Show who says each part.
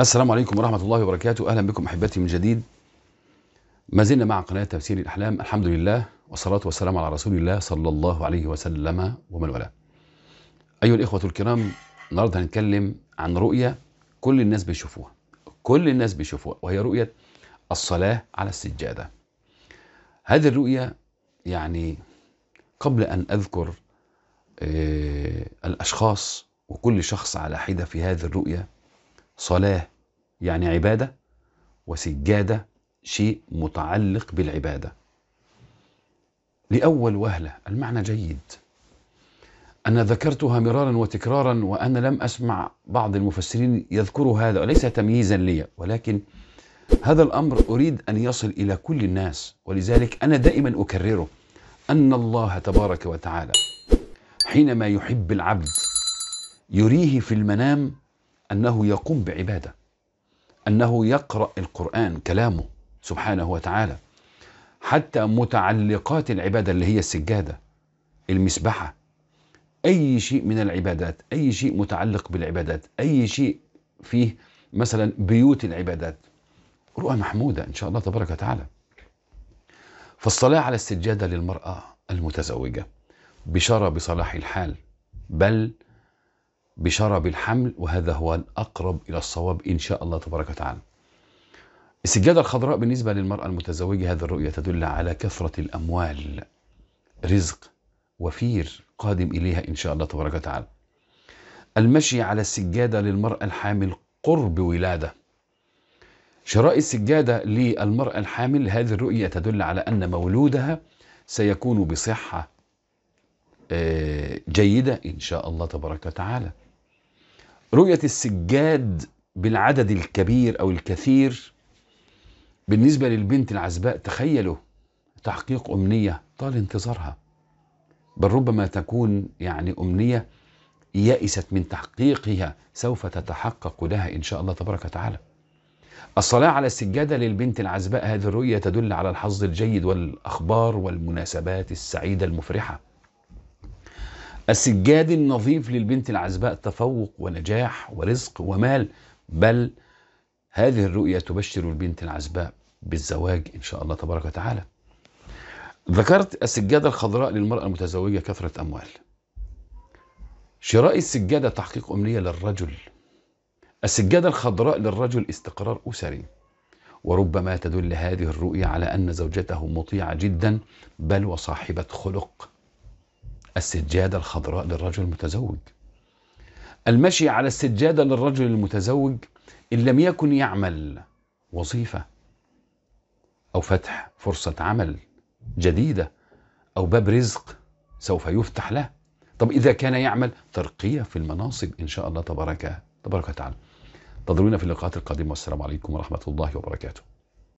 Speaker 1: السلام عليكم ورحمة الله وبركاته أهلا بكم أحبتي من جديد ما زلنا مع قناة تفسير الأحلام الحمد لله والصلاة والسلام على رسول الله صلى الله عليه وسلم ومن والاه أيها الإخوة الكرام النهاردة هنتكلم عن رؤية كل الناس بيشوفوها كل الناس بيشوفوها وهي رؤية الصلاة على السجادة هذه الرؤية يعني قبل أن أذكر آه، الأشخاص وكل شخص على حدة في هذه الرؤية صلاة يعني عبادة وسجادة شيء متعلق بالعبادة لأول وهلة المعنى جيد أنا ذكرتها مرارا وتكرارا وأنا لم أسمع بعض المفسرين يذكروا هذا وليس تمييزا لي ولكن هذا الأمر أريد أن يصل إلى كل الناس ولذلك أنا دائما أكرره أن الله تبارك وتعالى حينما يحب العبد يريه في المنام أنه يقوم بعبادة أنه يقرأ القرآن كلامه سبحانه وتعالى حتى متعلقات العبادة اللي هي السجادة المسبحة أي شيء من العبادات أي شيء متعلق بالعبادات أي شيء فيه مثلا بيوت العبادات رؤى محمودة إن شاء الله تبارك وتعالى فالصلاة على السجادة للمرأة المتزوجة بشارة بصلاح الحال بل بشرب الحمل وهذا هو الأقرب إلى الصواب إن شاء الله تبارك وتعالى السجادة الخضراء بالنسبة للمرأة المتزوجة هذه الرؤية تدل على كثرة الأموال رزق وفير قادم إليها إن شاء الله تبارك وتعالى المشي على السجادة للمرأة الحامل قرب ولادة شراء السجادة للمرأة الحامل هذه الرؤية تدل على أن مولودها سيكون بصحة آه، جيدة إن شاء الله تبارك وتعالى رؤية السجاد بالعدد الكبير أو الكثير بالنسبة للبنت العزباء تخيلوا تحقيق أمنية طال انتظارها بل ربما تكون يعني أمنية يئست من تحقيقها سوف تتحقق لها إن شاء الله تبارك وتعالى الصلاة على السجادة للبنت العزباء هذه الرؤية تدل على الحظ الجيد والأخبار والمناسبات السعيدة المفرحة السجاد النظيف للبنت العزباء تفوق ونجاح ورزق ومال بل هذه الرؤية تبشر البنت العزباء بالزواج إن شاء الله تبارك وتعالى ذكرت السجادة الخضراء للمرأة المتزوجة كثرة أموال شراء السجادة تحقيق أمنية للرجل السجادة الخضراء للرجل استقرار أسري وربما تدل هذه الرؤية على أن زوجته مطيعة جدا بل وصاحبة خلق السجادة الخضراء للرجل المتزوج المشي على السجادة للرجل المتزوج إن لم يكن يعمل وظيفة أو فتح فرصة عمل جديدة أو باب رزق سوف يفتح له طب إذا كان يعمل ترقية في المناصب إن شاء الله تبارك تبارك وتعالى تضرونا في اللقاءات القادمة والسلام عليكم ورحمة الله وبركاته